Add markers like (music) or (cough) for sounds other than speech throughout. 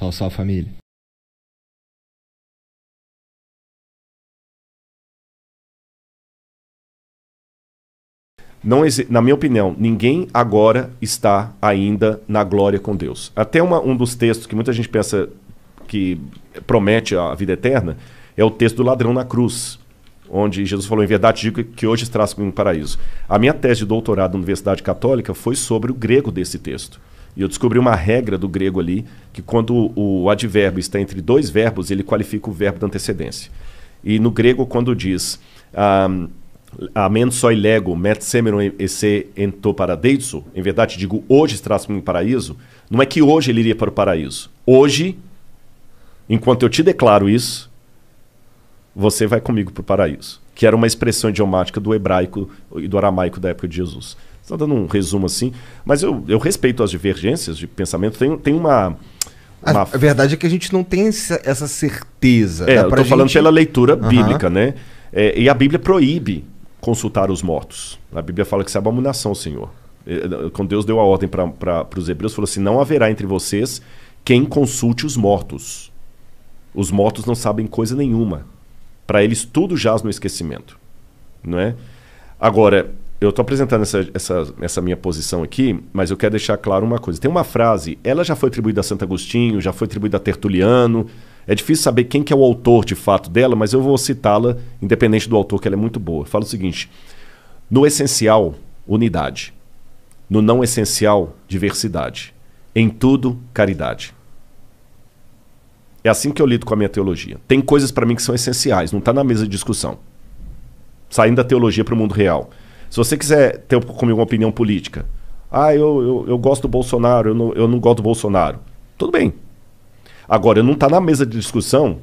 Salve, salve família. Não, na minha opinião, ninguém agora está ainda na glória com Deus. Até uma, um dos textos que muita gente pensa que promete a vida eterna é o texto do ladrão na cruz, onde Jesus falou: Em verdade, digo que hoje estás comigo no paraíso. A minha tese de doutorado na Universidade Católica foi sobre o grego desse texto. E eu descobri uma regra do grego ali, que quando o advérbio está entre dois verbos, ele qualifica o verbo da antecedência. E no grego, quando diz um, soi lego met semeron esse ento paradeiso, em verdade digo hoje estás no paraíso, não é que hoje ele iria para o paraíso. Hoje, enquanto eu te declaro isso, você vai comigo para o paraíso. Que era uma expressão idiomática do hebraico e do aramaico da época de Jesus está dando um resumo assim. Mas eu, eu respeito as divergências de pensamento. Tem, tem uma. Uma... A verdade é que a gente não tem essa certeza. É, eu estou gente... falando pela leitura bíblica, uhum. né? É, e a Bíblia proíbe consultar os mortos. A Bíblia fala que isso é abominação, Senhor. É, é, quando Deus deu a ordem para os hebreus, falou assim: não haverá entre vocês quem consulte os mortos. Os mortos não sabem coisa nenhuma. Para eles, tudo jaz no esquecimento. Não é? Agora, eu estou apresentando essa, essa, essa minha posição aqui, mas eu quero deixar claro uma coisa. Tem uma frase, ela já foi atribuída a Santo Agostinho, já foi atribuída a Tertuliano. É difícil saber quem que é o autor de fato dela, mas eu vou citá-la, independente do autor, que ela é muito boa. Fala o seguinte: no essencial, unidade. No não essencial, diversidade. Em tudo, caridade. É assim que eu lido com a minha teologia. Tem coisas para mim que são essenciais, não está na mesa de discussão. Saindo da teologia para o mundo real. Se você quiser ter comigo uma opinião política, ah, eu, eu, eu gosto do Bolsonaro, eu não, eu não gosto do Bolsonaro. Tudo bem. Agora, não está na mesa de discussão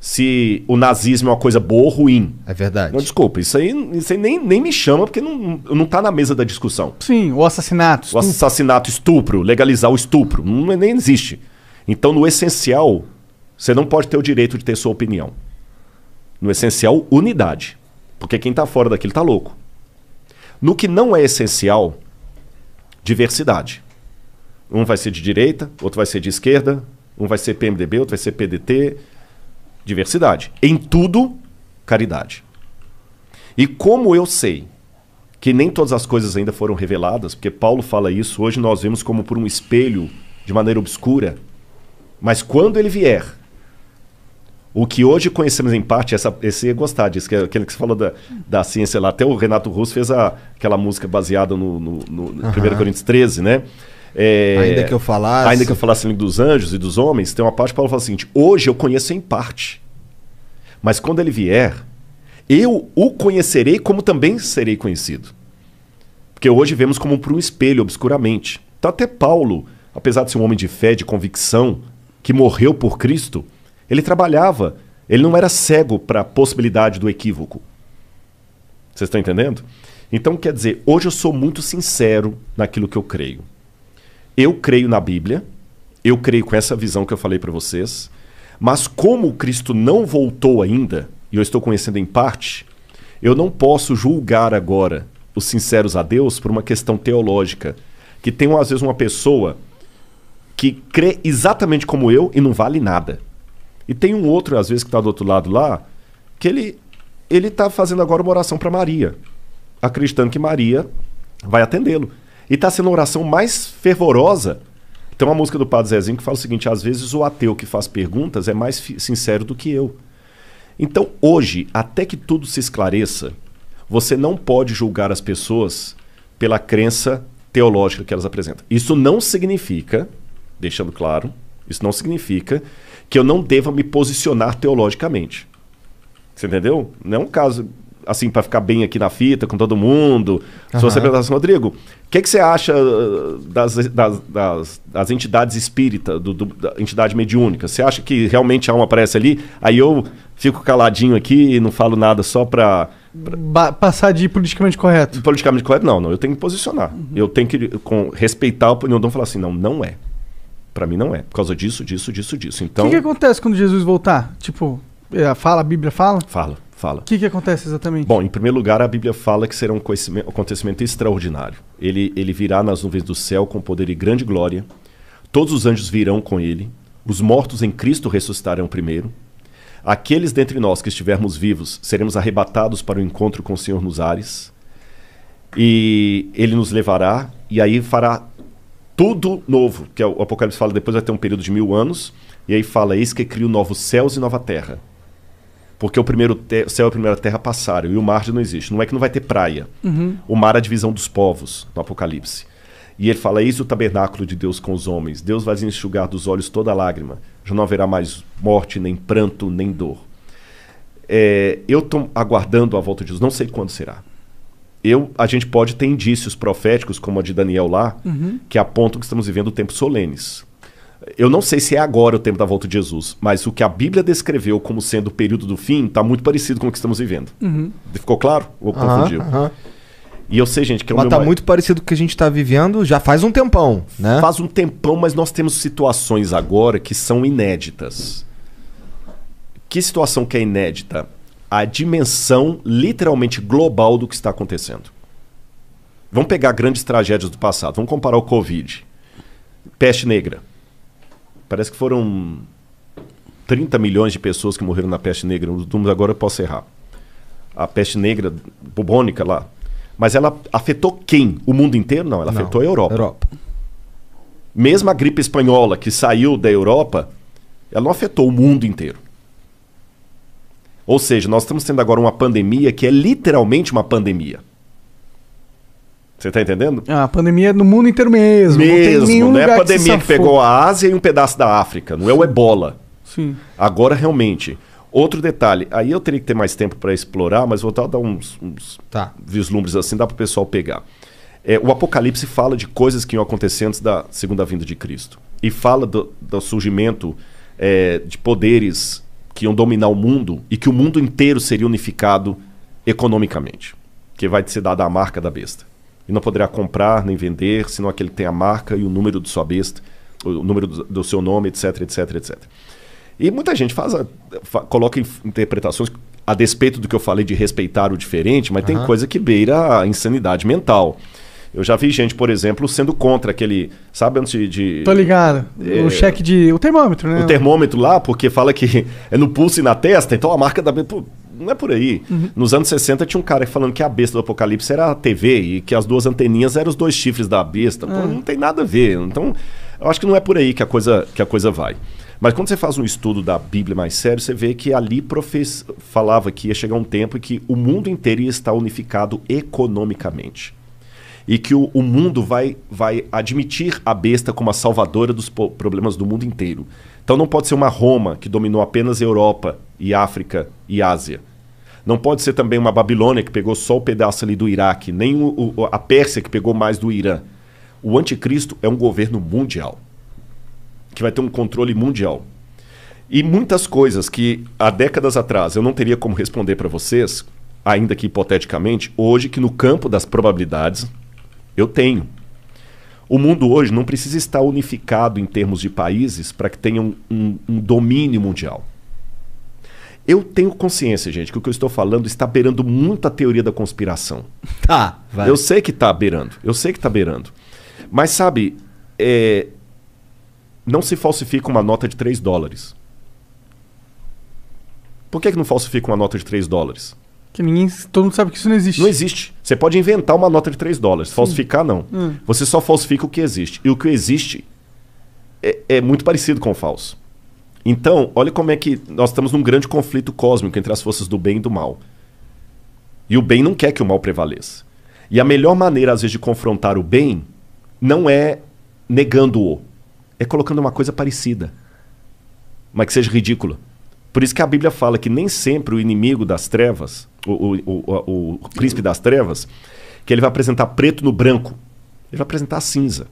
se o nazismo é uma coisa boa ou ruim. É verdade. Não, desculpa, isso aí, isso aí nem, nem me chama, porque não, não tá na mesa da discussão. Sim, o assassinato. Estupro. O assassinato, estupro, legalizar o estupro. Não, nem existe. Então, no essencial, você não pode ter o direito de ter sua opinião. No essencial, unidade. Porque quem está fora daquilo está louco. No que não é essencial, diversidade. Um vai ser de direita, outro vai ser de esquerda, um vai ser PMDB, outro vai ser PDT. Diversidade. Em tudo, caridade. E como eu sei que nem todas as coisas ainda foram reveladas, porque Paulo fala isso, hoje nós vemos como por um espelho, de maneira obscura, mas quando ele vier, o que hoje conhecemos em parte, essa, esse é gostar disso, que é aquele que você falou da, da ciência lá. Até o Renato Russo fez a, aquela música baseada no, no, no 1 Coríntios 13, né? É, ainda que eu falasse. Ainda que eu falasse dos anjos e dos homens, tem uma parte que Paulo fala o seguinte: hoje eu conheço em parte. Mas quando ele vier, eu o conhecerei como também serei conhecido. Porque hoje vemos como por um espelho, obscuramente. Então, até Paulo, apesar de ser um homem de fé, de convicção, que morreu por Cristo, ele trabalhava, ele não era cego para a possibilidade do equívoco. Vocês estão entendendo? Então, quer dizer, hoje eu sou muito sincero naquilo que eu creio. Eu creio na Bíblia, eu creio com essa visão que eu falei para vocês, mas como Cristo não voltou ainda, e eu estou conhecendo em parte, eu não posso julgar agora os sinceros a Deus por uma questão teológica. Que tem, às vezes, uma pessoa que crê exatamente como eu e não vale nada. E tem um outro, às vezes, que está do outro lado lá, que ele ele está fazendo agora uma oração para Maria, acreditando que Maria vai atendê-lo. E está sendo a oração mais fervorosa. Tem uma música do Padre Zezinho que fala o seguinte: às vezes o ateu que faz perguntas é mais sincero do que eu. Então, hoje, até que tudo se esclareça, você não pode julgar as pessoas pela crença teológica que elas apresentam. Isso não significa, deixando claro, isso não significa que eu não deva me posicionar teologicamente. Você entendeu? Não é um caso assim para ficar bem aqui na fita com todo mundo. Uhum. Se você Rodrigo, o que, é que você acha ah, das, das, das, das entidades espíritas, do, do, da entidade mediúnica? Você acha que realmente há uma pressa ali? Aí eu fico caladinho aqui e não falo nada só para passar de politicamente correto. Politicamente correto, não, não. Eu tenho que me posicionar. Uhum. Eu tenho que com, respeitar a opinião do falar assim, não, não é. Para mim não é. Por causa disso, disso, disso, disso. Então. O que, que, acontece quando Jesus voltar? Tipo, é, fala, a Bíblia fala? Fala, fala. O que, que acontece exatamente? Bom, em primeiro lugar, a Bíblia fala que será um acontecimento extraordinário. Ele, ele virá nas nuvens do céu com poder e grande glória. Todos os anjos virão com ele. Os mortos em Cristo ressuscitarão primeiro. Aqueles dentre nós que estivermos vivos seremos arrebatados para o encontro com o Senhor nos ares. E ele nos levará e aí fará tudo novo, que é o Apocalipse fala depois vai ter um período de mil anos, e aí fala, eis que cria novos céus e nova terra. Porque o primeiro te- céu e a primeira terra passaram, e o mar já não existe. Não é que não vai ter praia. Uhum. O mar é a divisão dos povos, no Apocalipse. E ele fala, eis o tabernáculo de Deus com os homens. Deus vai enxugar dos olhos toda lágrima. Já não haverá mais morte, nem pranto, nem dor. É, eu estou aguardando a volta de Jesus, não sei quando será eu, a gente pode ter indícios proféticos, como a de Daniel lá, uhum. que apontam que estamos vivendo tempos solenes. Eu não sei se é agora o tempo da volta de Jesus, mas o que a Bíblia descreveu como sendo o período do fim está muito parecido com o que estamos vivendo. Uhum. Ficou claro? Ou confundiu? Uhum. E eu sei, gente, que é o mas meu tá muito parecido com o que a gente está vivendo já faz um tempão, né? Faz um tempão, mas nós temos situações agora que são inéditas. Que situação que é inédita? a dimensão literalmente global do que está acontecendo. Vamos pegar grandes tragédias do passado, vamos comparar o Covid. Peste negra. Parece que foram 30 milhões de pessoas que morreram na peste negra. Os números agora eu posso errar. A peste negra bubônica lá. Mas ela afetou quem? O mundo inteiro? Não, ela Não. afetou a Europa. Europa. Mesmo a gripe espanhola que saiu da Europa, ela não afetou o mundo inteiro. Ou seja, nós estamos tendo agora uma pandemia que é literalmente uma pandemia. Você está entendendo? Ah, a pandemia é no mundo inteiro mesmo. Mesmo, não, tem nenhum não é a pandemia que, que, pegou a Ásia e um pedaço da África, não Sim. é o ebola. Sim. Agora, realmente. Outro detalhe, aí eu teria que ter mais tempo para explorar, mas vou dar uns, uns tá. vislumbres assim, dá para o pessoal pegar. É, o Apocalipse fala de coisas que iam acontecer antes da segunda vinda de Cristo. E fala do, do surgimento é, de poderes que iam dominar o mundo e que o mundo inteiro seria unificado economicamente. Que vai ser dada a marca da besta. E não poderá comprar nem vender, senão aquele tem a marca e o número de sua besta, o número do seu nome, etc, etc, etc. E muita gente faz, coloca interpretações a despeito do que eu falei de respeitar o diferente, mas uhum. tem coisa que beira a insanidade mental. Eu já vi gente, por exemplo, sendo contra aquele. Sabe antes de. de Tô ligado. É, o cheque de. O termômetro, né? O termômetro lá, porque fala que é no pulso e na testa, então a marca da. Pô, não é por aí. Uhum. Nos anos 60 tinha um cara falando que a besta do apocalipse era a TV e que as duas anteninhas eram os dois chifres da besta. Pô, é. não tem nada a ver. Então, eu acho que não é por aí que a coisa, que a coisa vai. Mas quando você faz um estudo da Bíblia mais sério, você vê que ali falava que ia chegar um tempo em que o mundo inteiro ia estar unificado economicamente e que o, o mundo vai, vai admitir a besta como a salvadora dos problemas do mundo inteiro. Então não pode ser uma Roma que dominou apenas Europa e África e Ásia. Não pode ser também uma Babilônia que pegou só o pedaço ali do Iraque, nem o, o, a Pérsia que pegou mais do Irã. O anticristo é um governo mundial, que vai ter um controle mundial. E muitas coisas que há décadas atrás eu não teria como responder para vocês, ainda que hipoteticamente, hoje que no campo das probabilidades, eu tenho. O mundo hoje não precisa estar unificado em termos de países para que tenha um, um, um, domínio mundial. Eu tenho consciência, gente, que o que eu estou falando está beirando muito a teoria da conspiração. (laughs) Tá, vai. Eu sei que está beirando, eu sei que está beirando. Mas sabe, é... não se falsifica uma nota de 3 dólares. Por que, que não falsifica uma nota de 3 dólares? Que ninguém. Todo mundo sabe que isso não existe. Não existe. Você pode inventar uma nota de 3 dólares, Sim. falsificar não. Hum. Você só falsifica o que existe. E o que existe é, é muito parecido com o falso. Então, olha como é que nós estamos num grande conflito cósmico entre as forças do bem e do mal. E o bem não quer que o mal prevaleça. E a melhor maneira, às vezes, de confrontar o bem não é negando-o, é colocando uma coisa parecida, mas que seja ridícula. Por isso que a Bíblia fala que nem sempre o inimigo das trevas, o, o, o, o príncipe das trevas, que ele vai apresentar preto no branco. Ele vai apresentar cinza.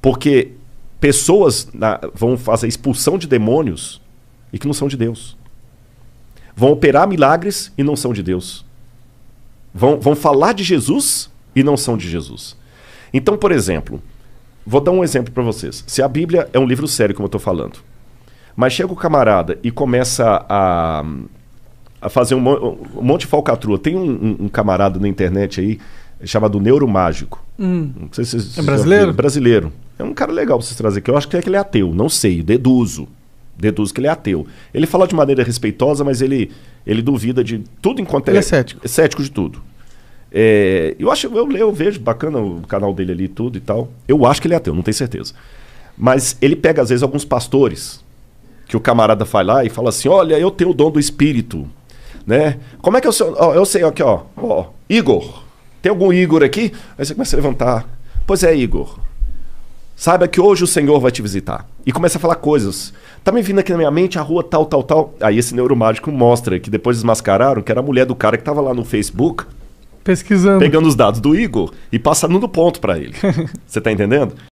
Porque pessoas na, vão fazer expulsão de demônios e que não são de Deus. Vão operar milagres e não são de Deus. Vão, vão falar de Jesus e não são de Jesus. Então, por exemplo, vou dar um exemplo para vocês. Se a Bíblia é um livro sério, como eu estou falando, mas chega o camarada e começa a, a fazer um, um monte de falcatrua. Tem um, um, camarada na internet aí chamado Neuromágico. Hum. Não sei se, se é brasileiro? É brasileiro. É um cara legal pra vocês trazer aqui. Eu acho que é que ele é ateu. Não sei, deduzo. Deduzo que ele é ateu. Ele fala de maneira respeitosa, mas ele, ele duvida de tudo enquanto ele é. Ele é cético. É cético de tudo. É, eu acho, eu, eu vejo bacana o canal dele ali tudo e tal. Eu acho que ele é ateu, não tenho certeza. Mas ele pega, às vezes, alguns pastores que o camarada vai lá e fala assim: olha, eu tenho o dom do espírito. Né? Como é que é eu sou. Ó, eu sei, aqui, ó, Igor. Tem algum Igor aqui? Aí você começa a levantar. Pois é, Igor. Saiba que hoje o Senhor vai te visitar. E começa a falar coisas. Tá me vindo aqui na minha mente a rua tal, tal, tal. Aí esse neuromágico mostra que depois desmascararam que era a mulher do cara que tava lá no Facebook. Pesquisando. Pegando os dados do Igor e passando no ponto para ele. (laughs) você tá entendendo?